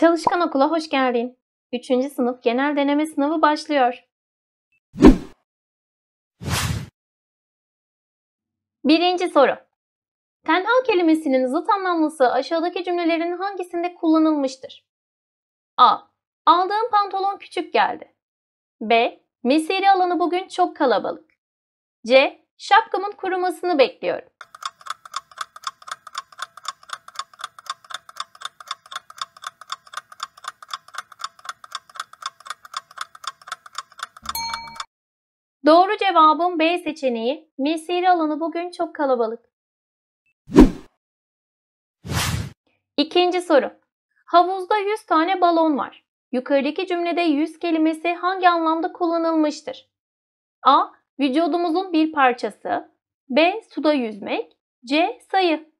Çalışkan Okula hoş geldin. 3. sınıf genel deneme sınavı başlıyor. Birinci soru. Tenha kelimesinin zıt anlamlısı aşağıdaki cümlelerin hangisinde kullanılmıştır? A. Aldığım pantolon küçük geldi. B. Mesire alanı bugün çok kalabalık. C. Şapkamın kurumasını bekliyorum. Doğru cevabım B seçeneği. Misiri alanı bugün çok kalabalık. İkinci soru. Havuzda 100 tane balon var. Yukarıdaki cümlede 100 kelimesi hangi anlamda kullanılmıştır? A. Vücudumuzun bir parçası. B. Suda yüzmek. C. Sayı.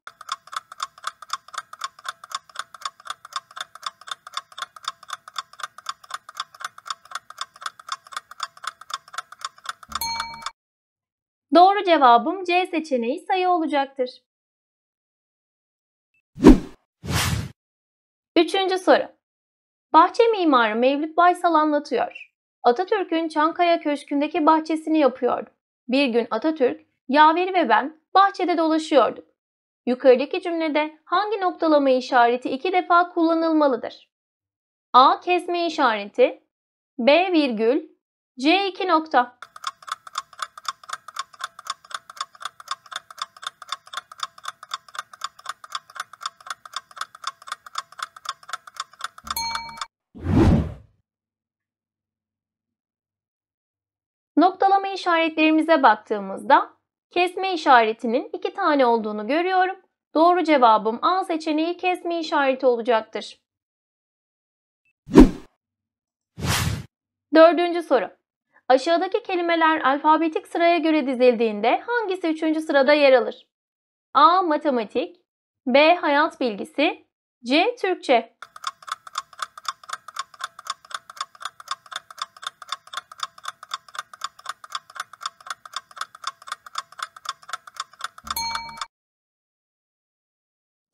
Doğru cevabım C seçeneği sayı olacaktır. Üçüncü soru. Bahçe mimarı Mevlüt Baysal anlatıyor. Atatürk'ün Çankaya Köşkü'ndeki bahçesini yapıyordu. Bir gün Atatürk, Yaveri ve ben bahçede dolaşıyorduk. Yukarıdaki cümlede hangi noktalama işareti iki defa kullanılmalıdır? A. Kesme işareti B. Virgül C. iki nokta Noktalama işaretlerimize baktığımızda kesme işaretinin iki tane olduğunu görüyorum. Doğru cevabım A seçeneği kesme işareti olacaktır. Dördüncü soru. Aşağıdaki kelimeler alfabetik sıraya göre dizildiğinde hangisi üçüncü sırada yer alır? A. Matematik B. Hayat bilgisi C. Türkçe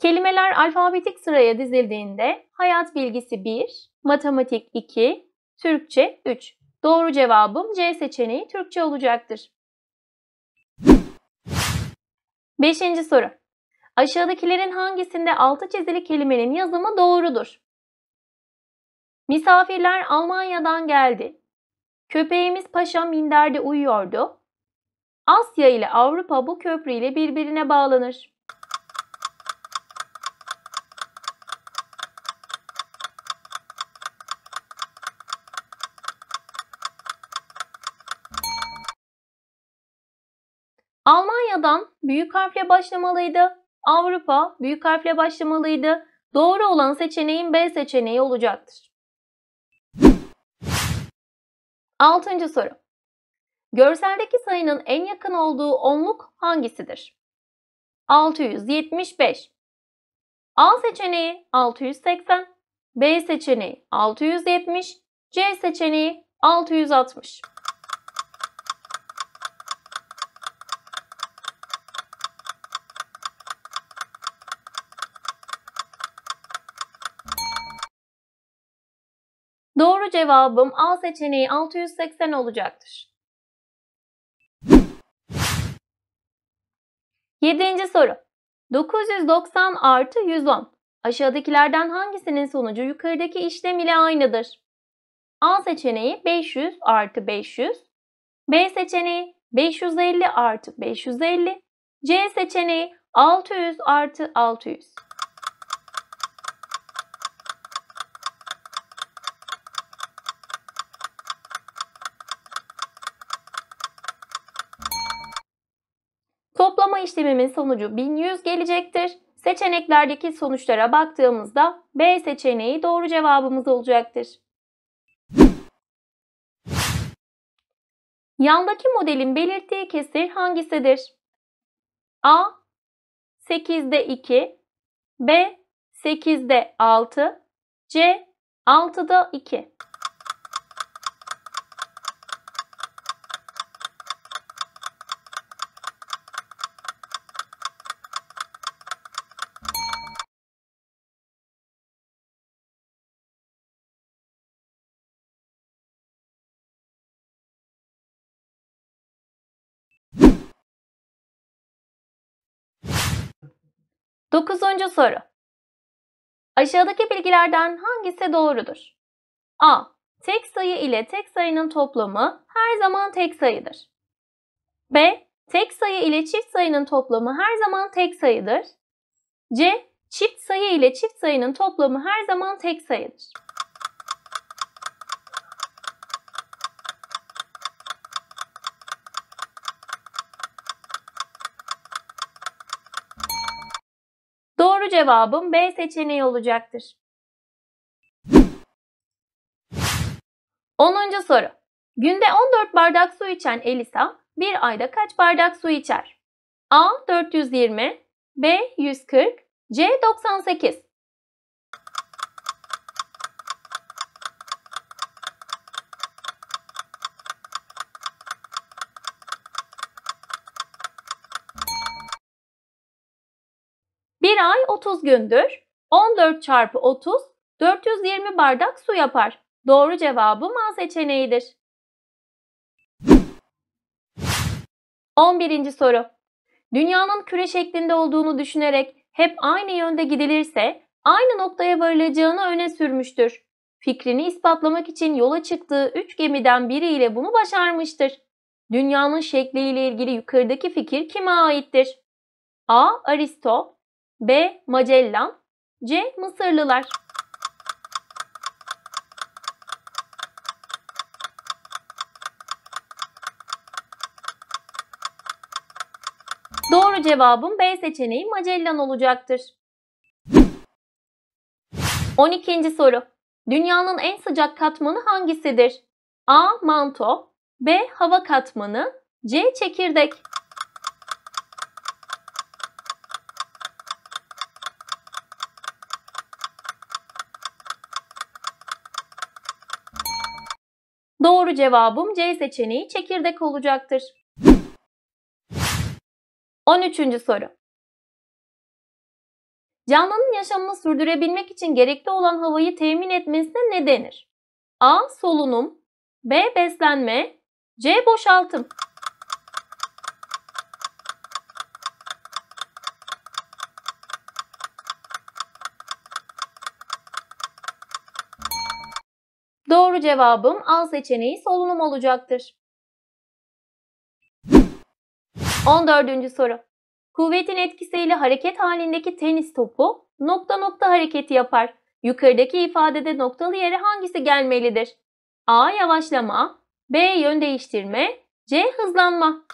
Kelimeler alfabetik sıraya dizildiğinde hayat bilgisi 1, matematik 2, Türkçe 3. Doğru cevabım C seçeneği Türkçe olacaktır. 5. soru. Aşağıdakilerin hangisinde altı çizili kelimenin yazımı doğrudur? Misafirler Almanya'dan geldi. Köpeğimiz paşa minderde uyuyordu. Asya ile Avrupa bu köprü ile birbirine bağlanır. Almanya'dan büyük harfle başlamalıydı. Avrupa büyük harfle başlamalıydı. Doğru olan seçeneğin B seçeneği olacaktır. 6. soru. Görseldeki sayının en yakın olduğu onluk hangisidir? 675. A seçeneği 680, B seçeneği 670, C seçeneği 660. Doğru cevabım A seçeneği 680 olacaktır. 7. soru. 990 artı 110. Aşağıdakilerden hangisinin sonucu yukarıdaki işlem ile aynıdır? A seçeneği 500 artı 500. B seçeneği 550 artı 550. C seçeneği 600 artı 600. işlemimin sonucu 1100 gelecektir. Seçeneklerdeki sonuçlara baktığımızda B seçeneği doğru cevabımız olacaktır. Yandaki modelin belirttiği kesir hangisidir? A 8'de 2, B 8'de 6, C 6'da 2. Dokuzuncu soru. Aşağıdaki bilgilerden hangisi doğrudur? A. Tek sayı ile tek sayının toplamı her zaman tek sayıdır. B. Tek sayı ile çift sayının toplamı her zaman tek sayıdır. C. Çift sayı ile çift sayının toplamı her zaman tek sayıdır. cevabım B seçeneği olacaktır. 10. soru. Günde 14 bardak su içen Elisa bir ayda kaç bardak su içer? A 420, B 140, C 98. Bir ay 30 gündür. 14 çarpı 30 420 bardak su yapar. Doğru cevabı A seçeneğidir. 11. soru. Dünyanın küre şeklinde olduğunu düşünerek hep aynı yönde gidilirse aynı noktaya varılacağını öne sürmüştür. Fikrini ispatlamak için yola çıktığı 3 gemiden biriyle bunu başarmıştır. Dünyanın şekliyle ilgili yukarıdaki fikir kime aittir? A. Aristo B. Magellan C. Mısırlılar Doğru cevabın B seçeneği Magellan olacaktır. 12. soru. Dünyanın en sıcak katmanı hangisidir? A. Manto B. Hava katmanı C. Çekirdek Doğru cevabım C seçeneği çekirdek olacaktır. 13. soru. Canlının yaşamını sürdürebilmek için gerekli olan havayı temin etmesine ne denir? A. Solunum B. Beslenme C. Boşaltım Doğru cevabım A seçeneği solunum olacaktır. 14. soru. Kuvvetin etkisiyle hareket halindeki tenis topu nokta nokta hareketi yapar. Yukarıdaki ifadede noktalı yere hangisi gelmelidir? A. Yavaşlama B. Yön değiştirme C. Hızlanma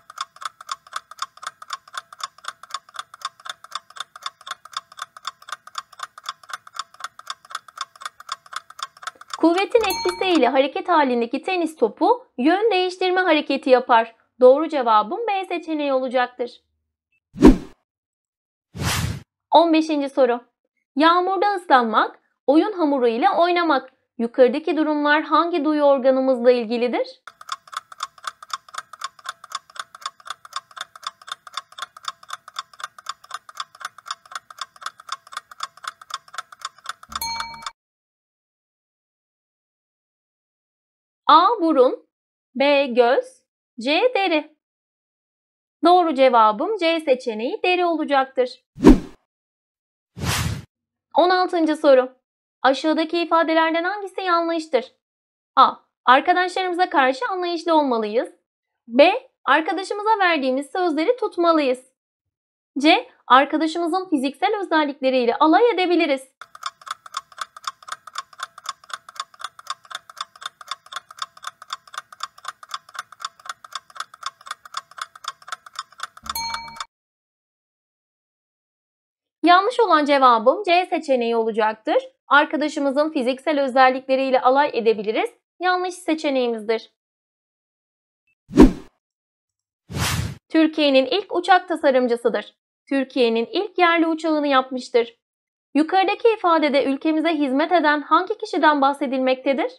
Kuvvetin etkisiyle hareket halindeki tenis topu yön değiştirme hareketi yapar. Doğru cevabım B seçeneği olacaktır. 15. soru. Yağmurda ıslanmak, oyun hamuru ile oynamak. Yukarıdaki durumlar hangi duyu organımızla ilgilidir? burun, B göz, C deri. Doğru cevabım C seçeneği deri olacaktır. 16. soru. Aşağıdaki ifadelerden hangisi yanlıştır? A. Arkadaşlarımıza karşı anlayışlı olmalıyız. B. Arkadaşımıza verdiğimiz sözleri tutmalıyız. C. Arkadaşımızın fiziksel özellikleriyle alay edebiliriz. Yanlış olan cevabım C seçeneği olacaktır. Arkadaşımızın fiziksel özellikleriyle alay edebiliriz. Yanlış seçeneğimizdir. Türkiye'nin ilk uçak tasarımcısıdır. Türkiye'nin ilk yerli uçağını yapmıştır. Yukarıdaki ifadede ülkemize hizmet eden hangi kişiden bahsedilmektedir?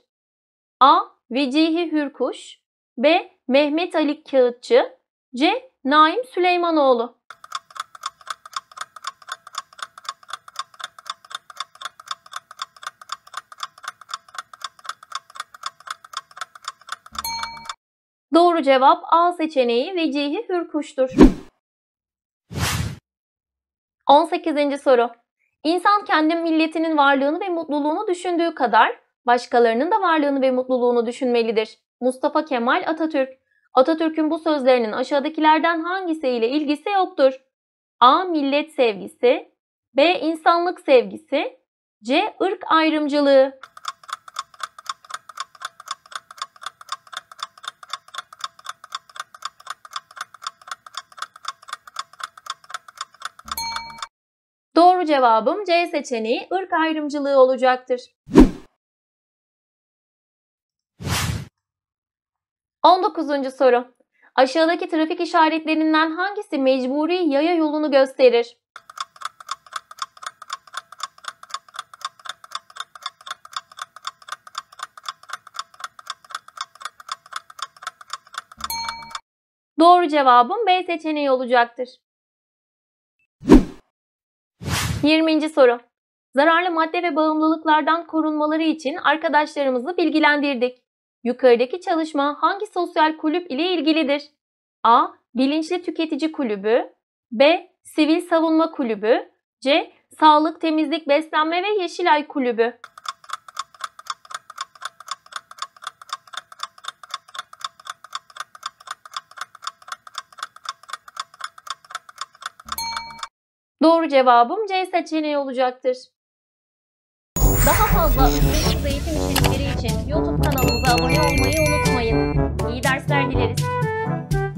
A. Vecihi Hürkuş B. Mehmet Ali Kağıtçı C. Naim Süleymanoğlu Doğru cevap A seçeneği Vecihi Hürkuş'tur. 18. soru. İnsan kendi milletinin varlığını ve mutluluğunu düşündüğü kadar başkalarının da varlığını ve mutluluğunu düşünmelidir. Mustafa Kemal Atatürk. Atatürk'ün bu sözlerinin aşağıdakilerden hangisiyle ilgisi yoktur? A. Millet sevgisi B. insanlık sevgisi C. ırk ayrımcılığı Doğru cevabım C seçeneği ırk ayrımcılığı olacaktır. 19. soru. Aşağıdaki trafik işaretlerinden hangisi mecburi yaya yolunu gösterir? Doğru cevabım B seçeneği olacaktır. 20. soru. Zararlı madde ve bağımlılıklardan korunmaları için arkadaşlarımızı bilgilendirdik. Yukarıdaki çalışma hangi sosyal kulüp ile ilgilidir? A. Bilinçli Tüketici Kulübü B. Sivil Savunma Kulübü C. Sağlık, Temizlik, Beslenme ve Yeşilay Kulübü Doğru cevabım C seçeneği olacaktır. Daha fazla ücretsiz eğitim içerikleri için YouTube kanalımıza abone olmayı unutmayın. İyi dersler dileriz.